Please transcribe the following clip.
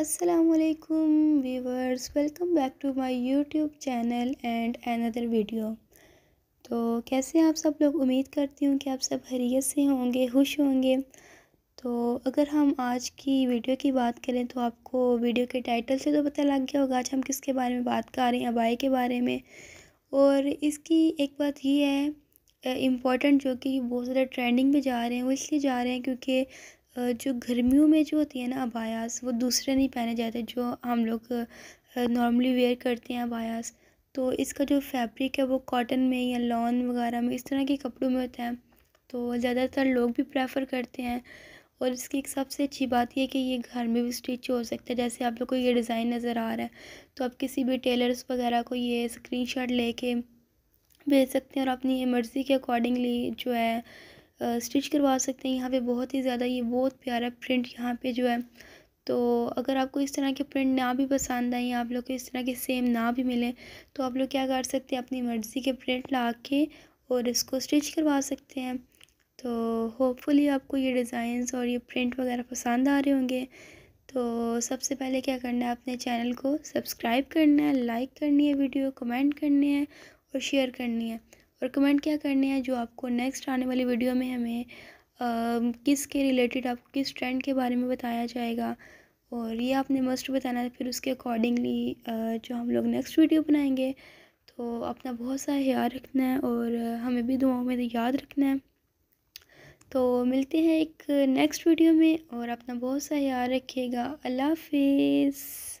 असलकुम viewers welcome back to my YouTube channel and another video तो कैसे आप सब लोग उम्मीद करती हूँ कि आप सब हरीत से होंगे खुश होंगे तो अगर हम आज की वीडियो की बात करें तो आपको वीडियो के टाइटल से तो पता लग गया होगा आज हम किसके बारे में बात कर रहे हैं अबाई के बारे में और इसकी एक बात ये है इम्पॉर्टेंट जो कि बहुत ज़्यादा ट्रेंडिंग में जा रहे हैं वो इसलिए जा रहे हैं क्योंकि जो गर्मियों में जो होती है ना अबायास वो दूसरे नहीं पहने जाते जो हम लोग नॉर्मली वेयर करते हैं अबायास तो इसका जो फैब्रिक है वो कॉटन में या लॉन वगैरह में इस तरह के कपड़ों में होता है तो ज़्यादातर लोग भी प्रेफर करते हैं और इसकी एक सबसे अच्छी बात यह कि ये घर में भी स्टिच हो सकता है जैसे आप लोग को ये डिज़ाइन नज़र आ रहा है तो आप किसी भी टेलर्स वगैरह को ये स्क्रीनशॉट लेके भेज सकते हैं और अपनी मर्ज़ी के अकॉर्डिंगली जो है स्टिच करवा सकते हैं यहाँ पे बहुत ही ज़्यादा ये बहुत प्यारा प्रिंट यहाँ पे जो है तो अगर आपको इस तरह के प्रिंट ना भी पसंद आए आप लोग को इस तरह के सेम ना भी मिले तो आप लोग क्या कर सकते हैं अपनी मर्ज़ी के प्रिंट ला के और इसको स्टिच करवा सकते हैं तो होपफुली आपको ये डिज़ाइंस और ये प्रिंट वगैरह पसंद आ रहे होंगे तो सबसे पहले क्या करना है अपने चैनल को सब्सक्राइब करना है लाइक करनी है वीडियो कमेंट करनी है और शेयर करनी है और कमेंट क्या करने हैं जो आपको नेक्स्ट आने वाली वीडियो में हमें आ, किस के रिलेटेड आपको किस ट्रेंड के बारे में बताया जाएगा और ये आपने मस्ट बताना है फिर उसके अकॉर्डिंगली जो हम लोग नेक्स्ट वीडियो बनाएंगे तो अपना बहुत सा ख्याल रखना है और हमें भी दुआओं में याद रखना है तो मिलते हैं एक नेक्स्ट वीडियो में और अपना बहुत सा ख्याल रखिएगा अल्लाह हाफिज़